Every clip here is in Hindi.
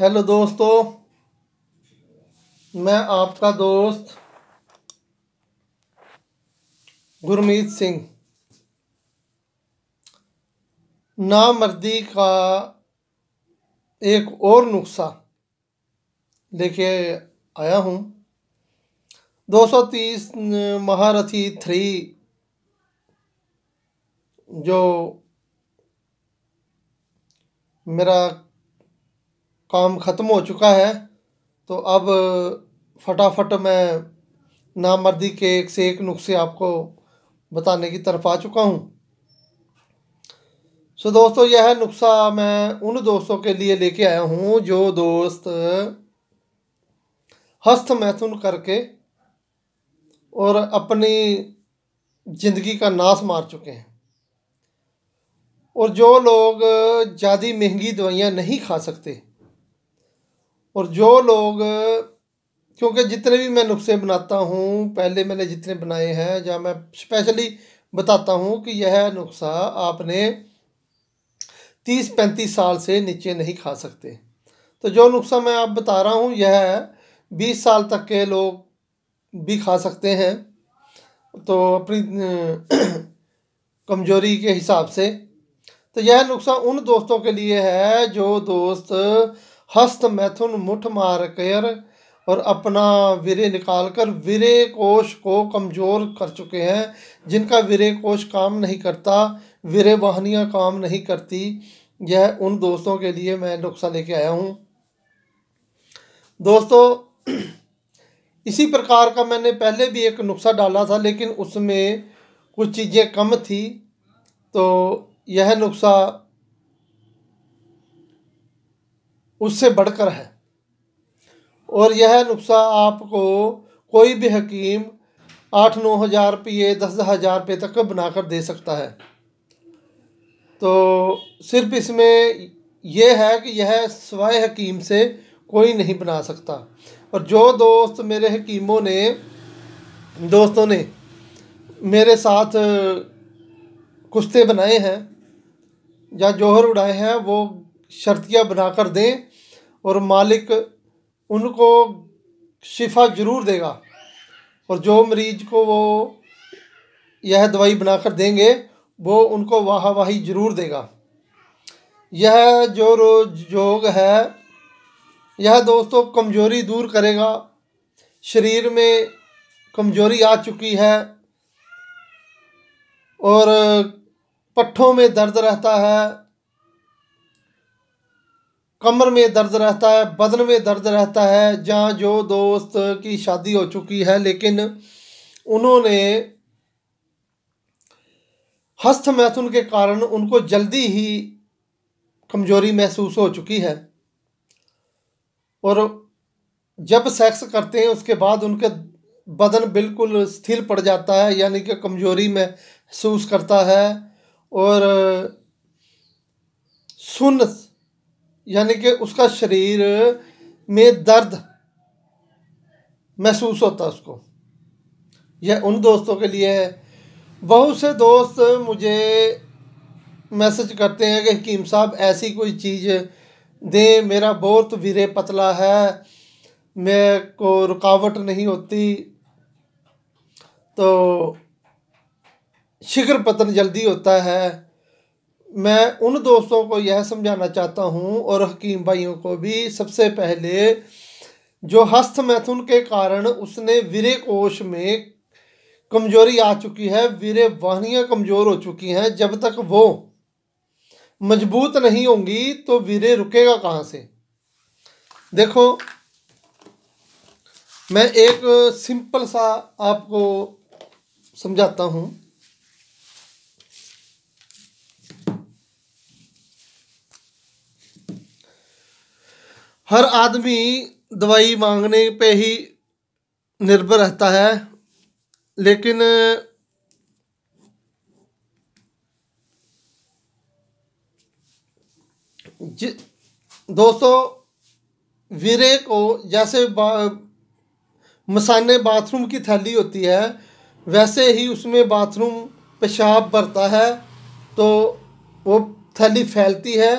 हेलो दोस्तों मैं आपका दोस्त गुरमीत सिंह नामर्दी का एक और नुस्खा लेके आया हूँ 230 महारथी थ्री जो मेरा काम ख़त्म हो चुका है तो अब फटाफट मैं नामर्दी के एक से एक नुस्खे आपको बताने की तरफ आ चुका हूँ सो so, दोस्तों यह नुस्खा मैं उन दोस्तों के लिए लेके आया हूँ जो दोस्त हस्त मैथुन करके और अपनी ज़िंदगी का नाश मार चुके हैं और जो लोग ज़्यादा महंगी दवाइयाँ नहीं खा सकते और जो लोग क्योंकि जितने भी मैं नुस्खे बनाता हूँ पहले मैंने जितने बनाए हैं या मैं स्पेशली बताता हूँ कि यह नुस्खा आपने तीस पैंतीस साल से नीचे नहीं खा सकते तो जो नुस्खा मैं आप बता रहा हूँ यह बीस साल तक के लोग भी खा सकते हैं तो अपनी कमजोरी के हिसाब से तो यह नुस्खा उन दोस्तों के लिए है जो दोस्त हस्त मैथुन मुठ मार कर और अपना विरे निकाल कर विरे कोश को कमज़ोर कर चुके हैं जिनका विरे कोश काम नहीं करता विरे वाहनियाँ काम नहीं करती यह उन दोस्तों के लिए मैं नुस्खा लेके आया हूँ दोस्तों इसी प्रकार का मैंने पहले भी एक नुस्खा डाला था लेकिन उसमें कुछ चीज़ें कम थी तो यह नुस्खा उससे बढ़कर है और यह नुस्खा आपको कोई भी हकीम आठ नौ हज़ार रुपये दस हज़ार रुपये तक बनाकर दे सकता है तो सिर्फ इसमें यह है कि यह सवाए हकीम से कोई नहीं बना सकता और जो दोस्त मेरे हकीमों ने दोस्तों ने मेरे साथ कुश्ते बनाए हैं या जोहर उड़ाए हैं वो शर्तियाँ बनाकर दें और मालिक उनको शिफा ज़रूर देगा और जो मरीज़ को वो यह दवाई बनाकर देंगे वो उनको वाहवाही ज़रूर देगा यह जो रोज योग है यह दोस्तों कमज़ोरी दूर करेगा शरीर में कमज़ोरी आ चुकी है और पट्ठों में दर्द रहता है कमर में दर्द रहता है बदन में दर्द रहता है जहाँ जो दोस्त की शादी हो चुकी है लेकिन उन्होंने हस्त मैथुन के कारण उनको जल्दी ही कमजोरी महसूस हो चुकी है और जब सेक्स करते हैं उसके बाद उनके बदन बिल्कुल स्थिर पड़ जाता है यानी कि कमजोरी महसूस करता है और सुन यानी कि उसका शरीर में दर्द महसूस होता उसको यह उन दोस्तों के लिए है बहुत से दोस्त मुझे मैसेज करते हैं कि हकीम साहब ऐसी कोई चीज़ दें मेरा बहुत वीरे पतला है मेरे को रुकावट नहीं होती तो शिखर पतन जल्दी होता है मैं उन दोस्तों को यह समझाना चाहता हूँ और हकीम भाइयों को भी सबसे पहले जो हस्त मैथुन के कारण उसने विरे कोश में कमजोरी आ चुकी है विरे वाहनियाँ कमज़ोर हो चुकी हैं जब तक वो मजबूत नहीं होंगी तो वीरे रुकेगा कहाँ से देखो मैं एक सिंपल सा आपको समझाता हूँ हर आदमी दवाई मांगने पे ही निर्भर रहता है लेकिन जि दोस्तों वीरे को जैसे बा, मसाने बाथरूम की थैली होती है वैसे ही उसमें बाथरूम पेशाब भरता है तो वो थैली फैलती है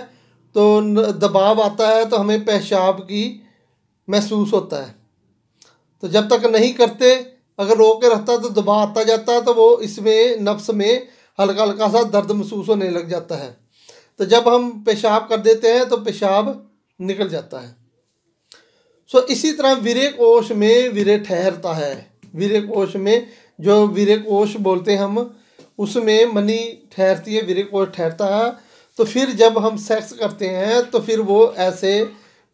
तो दबाव आता है तो हमें पेशाब की महसूस होता है तो जब तक नहीं करते अगर रो के रहता तो दबाव आता जाता है तो वो इसमें नफ्स में हल्का हल्का सा दर्द महसूस होने लग जाता है तो जब हम पेशाब कर देते हैं तो पेशाब निकल जाता है सो इसी तरह वीरे कोश में वीरे ठहरता है वीरे कोश में जो वीरे कोश बोलते हैं हम उसमें मनी ठहरती है वीरे कोश ठहरता है तो फिर जब हम सेक्स करते हैं तो फिर वो ऐसे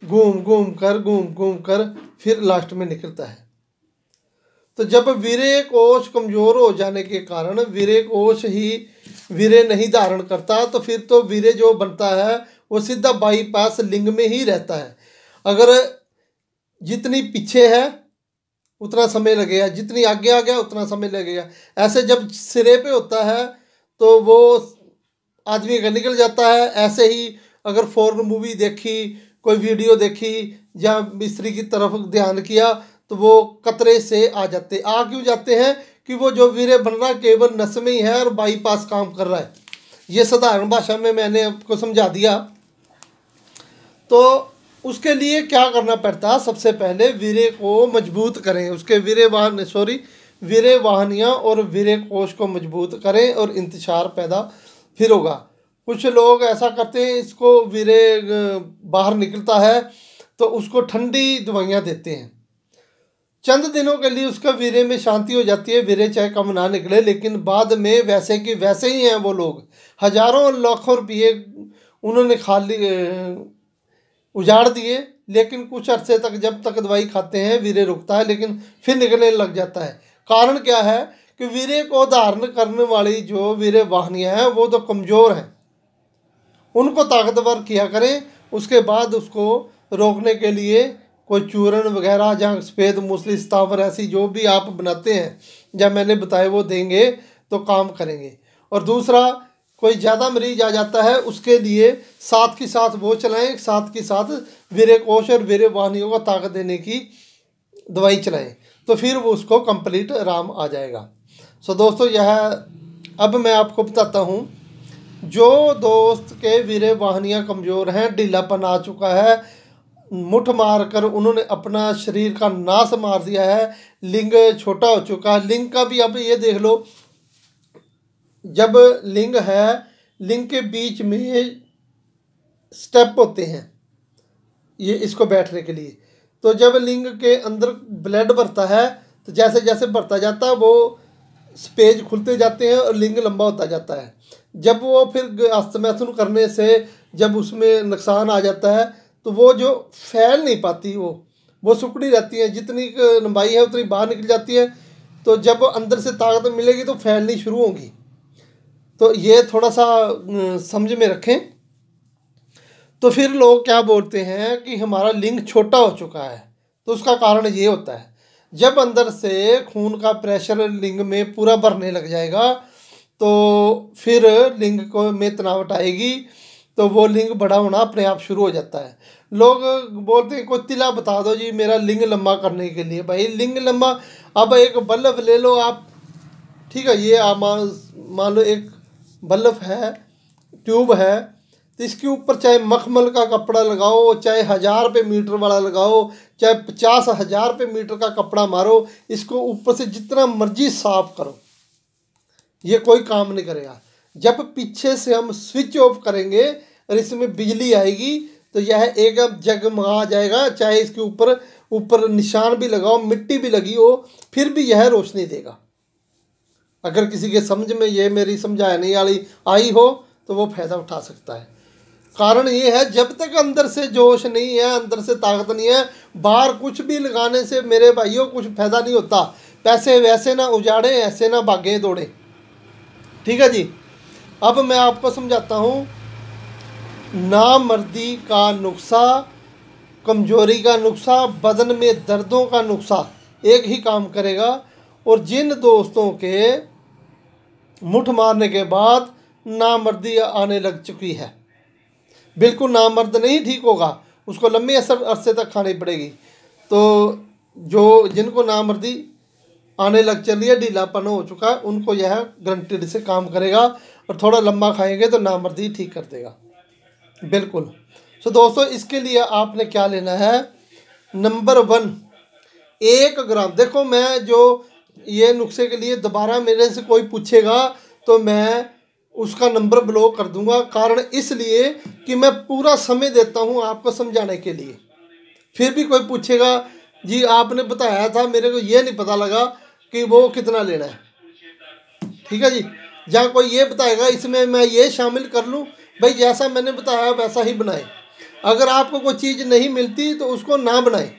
घूम घूम कर घूम घूम कर फिर लास्ट में निकलता है तो जब वीरे कोश कमज़ोर हो जाने के कारण वीरे कोश ही वीरे नहीं धारण करता तो फिर तो वीरे जो बनता है वो सीधा बाईपास लिंग में ही रहता है अगर जितनी पीछे है उतना समय लगेगा जितनी आगे आ गया उतना समय लगेगा ऐसे जब सिरे पे होता है तो वो आदमी का निकल जाता है ऐसे ही अगर फॉरन मूवी देखी कोई वीडियो देखी या मिस्त्री की तरफ ध्यान किया तो वो कतरे से आ जाते आ क्यों जाते हैं कि वो जो वीर बन रहा केवल नस में ही है और बाईपास काम कर रहा है ये साधारण भाषा में मैंने आपको समझा दिया तो उसके लिए क्या करना पड़ता है सबसे पहले वीरे को मजबूत करें उसके वीरे वाहन सॉरी वीरे वाहनियाँ और वीरे कोष को मजबूत करें और इंतजार पैदा फिर होगा कुछ लोग ऐसा करते हैं इसको वीरे बाहर निकलता है तो उसको ठंडी दवाइयाँ देते हैं चंद दिनों के लिए उसका वीरे में शांति हो जाती है वीरे चाहे कम ना निकले लेकिन बाद में वैसे कि वैसे ही हैं वो लोग हजारों लाखों रुपये उन्होंने खाली उजाड़ दिए लेकिन कुछ अरसे तक जब तक दवाई खाते हैं वीरे रुकता है लेकिन फिर निकलने लग जाता है कारण क्या है कि वीरे को धारण करने वाली जो वीरे वाहनियाँ हैं वो तो कमज़ोर हैं उनको ताकतवर किया करें उसके बाद उसको रोकने के लिए कोई चूरण वगैरह जहाँ सफ़ेद मूसली स्तावर ऐसी जो भी आप बनाते हैं या मैंने बताए वो देंगे तो काम करेंगे और दूसरा कोई ज़्यादा मरीज आ जाता है उसके लिए साथ के साथ वो चलाएं साथ के साथ वीरे कोश और वीरे वाहनियों को ताकत देने की दवाई चलाएं तो फिर वो उसको कंप्लीट आराम आ जाएगा सो दोस्तों यह अब मैं आपको बताता हूँ जो दोस्त के वीरे वाहनियाँ कमज़ोर हैं ढीलापन आ चुका है मुठ मार कर उन्होंने अपना शरीर का नाश मार दिया है लिंग छोटा हो चुका है लिंग का भी अब ये देख लो जब लिंग है लिंग के बीच में स्टेप होते हैं ये इसको बैठने के लिए तो जब लिंग के अंदर ब्लड भरता है तो जैसे जैसे भरता जाता है वो पेज खुलते जाते हैं और लिंग लंबा होता जाता है जब वो फिर अस्तमैथुन करने से जब उसमें नुकसान आ जाता है तो वो जो फैल नहीं पाती वो वो सुकड़ी रहती है जितनी लंबाई है उतनी बाहर निकल जाती है तो जब अंदर से ताकत मिलेगी तो फैलनी शुरू होगी तो ये थोड़ा सा अं, समझ में रखें तो फिर लोग क्या बोलते हैं कि हमारा लिंग छोटा हो चुका है तो उसका कारण ये होता है जब अंदर से खून का प्रेशर लिंग में पूरा भरने लग जाएगा तो फिर लिंग को में तनावट आएगी तो वो लिंग बड़ा होना अपने आप शुरू हो जाता है लोग बोलते हैं कोई तिला बता दो जी मेरा लिंग लंबा करने के लिए भाई लिंग लंबा अब एक बल्लभ ले लो आप ठीक है ये आप मान लो एक बल्लभ है ट्यूब है तो इसके ऊपर चाहे मखमल का कपड़ा लगाओ चाहे हज़ार रुपये मीटर वाला लगाओ चाहे पचास हजार रुपये मीटर का कपड़ा मारो इसको ऊपर से जितना मर्जी साफ करो ये कोई काम नहीं करेगा जब पीछे से हम स्विच ऑफ करेंगे और इसमें बिजली आएगी तो यह एक जगमगा जाएगा चाहे इसके ऊपर ऊपर निशान भी लगाओ मिट्टी भी लगी हो फिर भी यह रोशनी देगा अगर किसी के समझ में यह मेरी समझाने वाली आई हो तो वो फ़ायदा उठा सकता है कारण ये है जब तक अंदर से जोश नहीं है अंदर से ताकत नहीं है बाहर कुछ भी लगाने से मेरे भाइयों कुछ फायदा नहीं होता पैसे वैसे ना उजाड़े ऐसे ना भागे दौड़े ठीक है जी अब मैं आपको समझाता हूँ नामर्दी का नुस्खा कमजोरी का नुस्खा बदन में दर्दों का नुस्खा एक ही काम करेगा और जिन दोस्तों के मुठ मारने के बाद नामर्दी आने लग चुकी है बिल्कुल नामर्द नहीं ठीक होगा उसको लंबे असर अरसे तक खानी पड़ेगी तो जो जिनको नामर्दी आने लग चली है ढीलापन हो चुका है उनको यह ग्रंटेड से काम करेगा और थोड़ा लंबा खाएंगे तो नामर्दी ठीक कर देगा बिल्कुल सो दोस्तों इसके लिए आपने क्या लेना है नंबर वन एक ग्राम देखो मैं जो ये नुस्खे के लिए दोबारा मेरे से कोई पूछेगा तो मैं उसका नंबर ब्लॉक कर दूंगा कारण इसलिए कि मैं पूरा समय देता हूँ आपको समझाने के लिए फिर भी कोई पूछेगा जी आपने बताया था मेरे को ये नहीं पता लगा कि वो कितना लेना है ठीक है जी जहाँ कोई ये बताएगा इसमें मैं ये शामिल कर लूँ भाई जैसा मैंने बताया वैसा ही बनाए अगर आपको कोई चीज़ नहीं मिलती तो उसको ना बनाए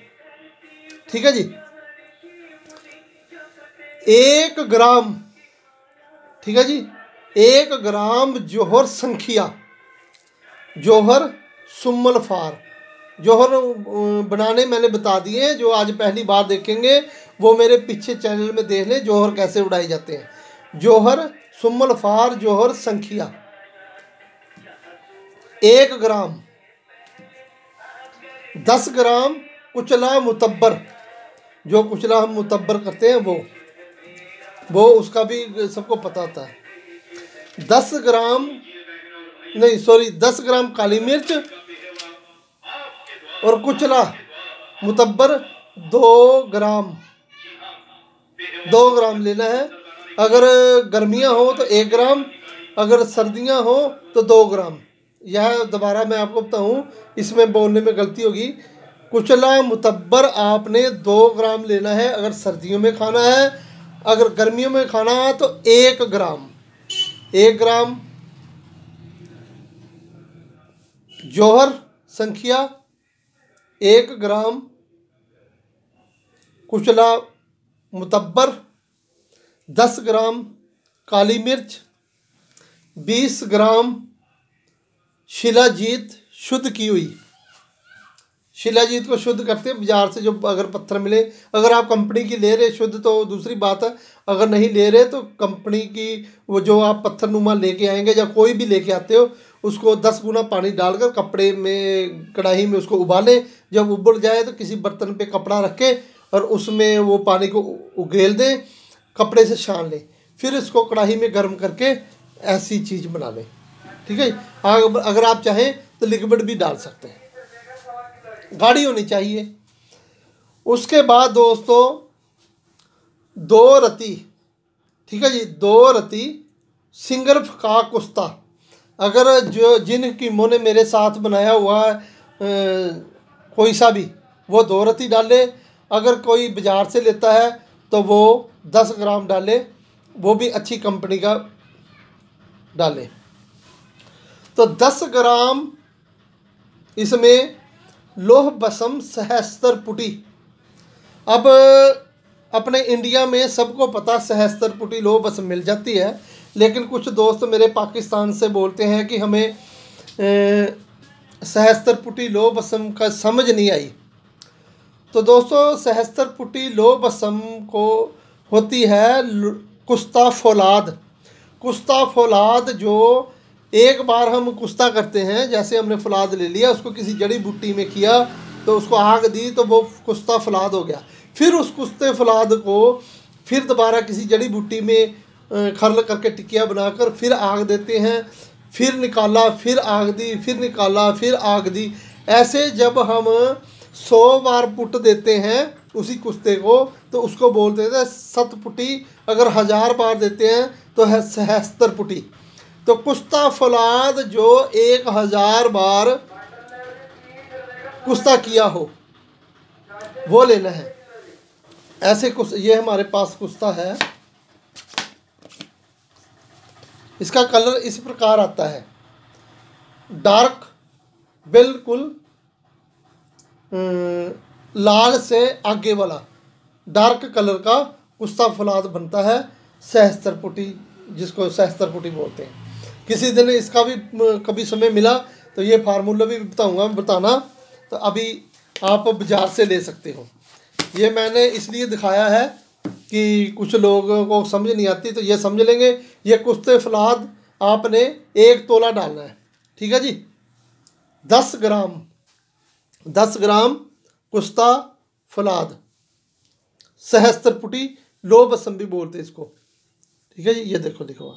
ठीक है जी एक ग्राम ठीक है जी एक ग्राम जोहर संखिया जोहर सुमलफार जोहर बनाने मैंने बता दिए जो आज पहली बार देखेंगे वो मेरे पीछे चैनल में देख लें जोहर कैसे उड़ाए जाते हैं जोहर सुमलफार जोहर संखिया एक ग्राम दस ग्राम कुचला मुतबर जो कुचला हम मुतबर करते हैं वो वो उसका भी सबको पता होता है दस ग्राम नहीं सॉरी दस ग्राम काली मिर्च और कुचला मुतबर दो ग्राम दो ग्राम लेना है अगर गर्मियाँ हो तो एक ग्राम अगर सर्दियाँ हो तो दो ग्राम यह दोबारा मैं आपको बताऊँ इसमें बोलने में गलती होगी कुचला मुतबर आपने दो ग्राम लेना है अगर सर्दियों में खाना है अगर गर्मियों में खाना है तो एक ग्राम एक ग्राम जौहर संख्या एक ग्राम कुचला मुतब्बर दस ग्राम काली मिर्च बीस ग्राम शिलाजीत शुद्ध की हुई शिलाजीत को शुद्ध करते हैं बाजार से जो अगर पत्थर मिले अगर आप कंपनी की ले रहे शुद्ध तो दूसरी बात है अगर नहीं ले रहे तो कंपनी की वो जो आप पत्थर नुमा लेके आएंगे या कोई भी लेके आते हो उसको दस गुना पानी डालकर कपड़े में कढ़ाई में उसको उबालें जब उबल जाए तो किसी बर्तन पे कपड़ा रखें और उसमें वो पानी को उगेल दें कपड़े से छान लें फिर इसको कढ़ाई में गर्म करके ऐसी चीज़ बना लें ठीक है अगर आप चाहें तो लिक्विड भी डाल सकते हैं गाड़ी होनी चाहिए उसके बाद दोस्तों दो रति ठीक है जी दो रति सिंगर का कुश्ता अगर जो जिन कीमों ने मेरे साथ बनाया हुआ है कोई सा भी वो दो रति डाले अगर कोई बाज़ार से लेता है तो वो दस ग्राम डाले वो भी अच्छी कंपनी का डाले तो दस ग्राम इसमें लोह बसम सहस्त्र पुटी अब अपने इंडिया में सबको पता सहस्त्र पुटी लोह बसम मिल जाती है लेकिन कुछ दोस्त मेरे पाकिस्तान से बोलते हैं कि हमें सहस्त्र पुटी लोह बसम का समझ नहीं आई तो दोस्तों सहस्त्र पुटी लोह बसम को होती है कुस्ता फौलाद कुस्ता फौलाद जो एक बार हम कुश्ता करते हैं जैसे हमने फलाद ले लिया उसको किसी जड़ी बूटी में किया तो उसको आग दी तो वो कुश्ता फलाद हो गया फिर उस कुश्ते फलाद को फिर दोबारा किसी जड़ी बूटी में खरल करके टिकिया बनाकर फिर आग देते हैं फिर निकाला फिर आग दी फिर निकाला फिर आग दी ऐसे जब हम सौ बार पुट देते हैं उसी कुश्ते को तो उसको बोलते थे सतपुटी अगर हज़ार बार देते हैं तो है सहस्त्र पुटी तो कुश्ता फलाद जो एक हज़ार बार कुश्ता किया हो वो लेना है ऐसे कुछ ये हमारे पास कुश्ता है इसका कलर इस प्रकार आता है डार्क बिल्कुल लाल से आगे वाला डार्क कलर का कुश्ता फलाद बनता है सहस्त्रपुटी जिसको सहस्त्रपुटी बोलते हैं किसी दिन इसका भी कभी समय मिला तो ये फार्मूला भी बताऊंगा बताना तो अभी आप बाज़ार से ले सकते हो ये मैंने इसलिए दिखाया है कि कुछ लोगों को समझ नहीं आती तो ये समझ लेंगे ये कुश्ते फलाद आपने एक तोला डालना है ठीक है जी दस ग्राम दस ग्राम कुश्ता फलाद सहस्त्र पुटी लो बसम्बी बोलते इसको ठीक है जी ये देखो लिखवा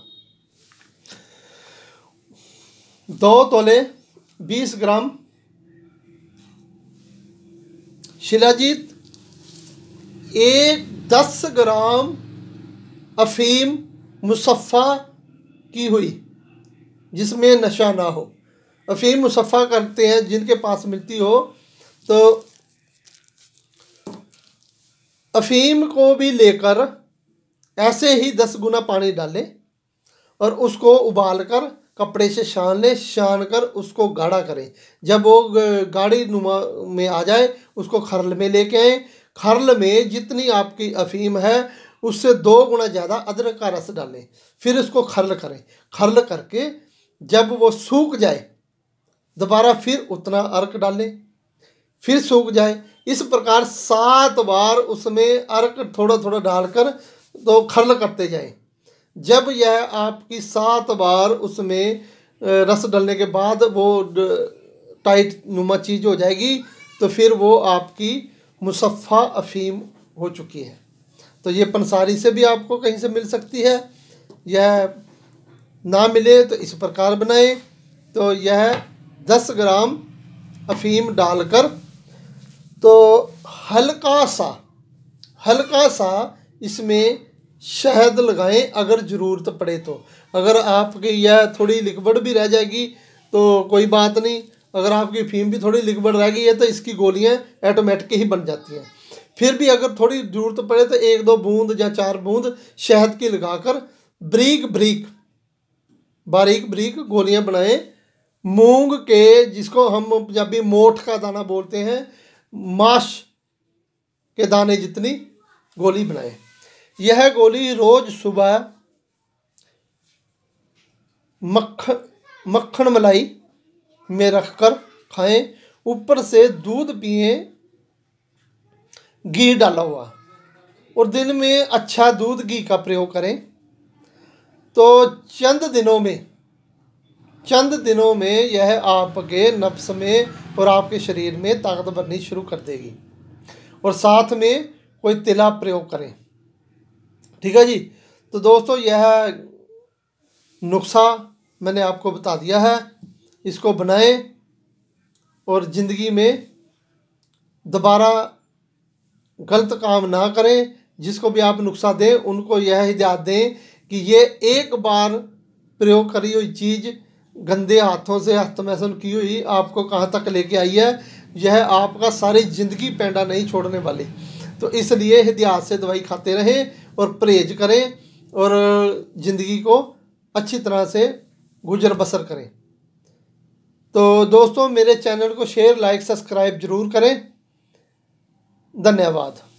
दो तोले बीस ग्राम शिलाजीत एक दस ग्राम अफीम मुसफ़ा की हुई जिसमें नशा ना हो अफीम मुसफ़ा करते हैं जिनके पास मिलती हो तो अफीम को भी लेकर ऐसे ही दस गुना पानी डालें और उसको उबाल कर कपड़े से छान लें छान कर उसको गाढ़ा करें जब वो गाढ़ी नुमा में आ जाए उसको खरल में लेके आए खरल में जितनी आपकी अफीम है उससे दो गुना ज़्यादा अदरक का रस डालें फिर उसको खरल करें खरल करके जब वो सूख जाए दोबारा फिर उतना अर्क डालें फिर सूख जाए इस प्रकार सात बार उसमें अर्क थोड़ा थोड़ा डालकर तो खरल करते जाएं जब यह आपकी सात बार उसमें रस डलने के बाद वो टाइट नुमा चीज़ हो जाएगी तो फिर वो आपकी मुसफ़ा अफ़ीम हो चुकी है तो ये पंसारी से भी आपको कहीं से मिल सकती है यह ना मिले तो इस प्रकार बनाएं तो यह दस ग्राम अफ़ीम डालकर तो हल्का सा हल्का सा इसमें शहद लगाएं अगर ज़रूरत पड़े तो अगर आपकी यह थोड़ी लिक्विड भी रह जाएगी तो कोई बात नहीं अगर आपकी फीम भी थोड़ी लिक्विड रह गई है तो इसकी गोलियाँ ऐटोमेटिक ही बन जाती हैं फिर भी अगर थोड़ी ज़रूरत पड़े तो एक दो बूंद या चार बूंद शहद की लगाकर ब्रीक ब्रीक बारीक ब्रीक गोलियाँ बनाएँ मूंग के जिसको हम पंजाबी मोठ का दाना बोलते हैं माश के दाने जितनी गोली बनाएं यह गोली रोज सुबह मक्खन मक्खन मलाई में रखकर खाएं ऊपर से दूध पिए घी डाला हुआ और दिन में अच्छा दूध घी का प्रयोग करें तो चंद दिनों में चंद दिनों में यह आपके नफ्स में और आपके शरीर में ताकत बननी शुरू कर देगी और साथ में कोई तिला प्रयोग करें ठीक है जी तो दोस्तों यह नुस्खा मैंने आपको बता दिया है इसको बनाएं और ज़िंदगी में दोबारा गलत काम ना करें जिसको भी आप नुस्खा दें उनको यह हिदायत दें कि ये एक बार प्रयोग करी हुई चीज़ गंदे हाथों से हस्तमैसन की हुई आपको कहाँ तक लेके आई है यह आपका सारी ज़िंदगी पैंडा नहीं छोड़ने वाली तो इसलिए हिदयात से दवाई खाते रहें और परहेज करें और ज़िंदगी को अच्छी तरह से गुजर बसर करें तो दोस्तों मेरे चैनल को शेयर लाइक सब्सक्राइब ज़रूर करें धन्यवाद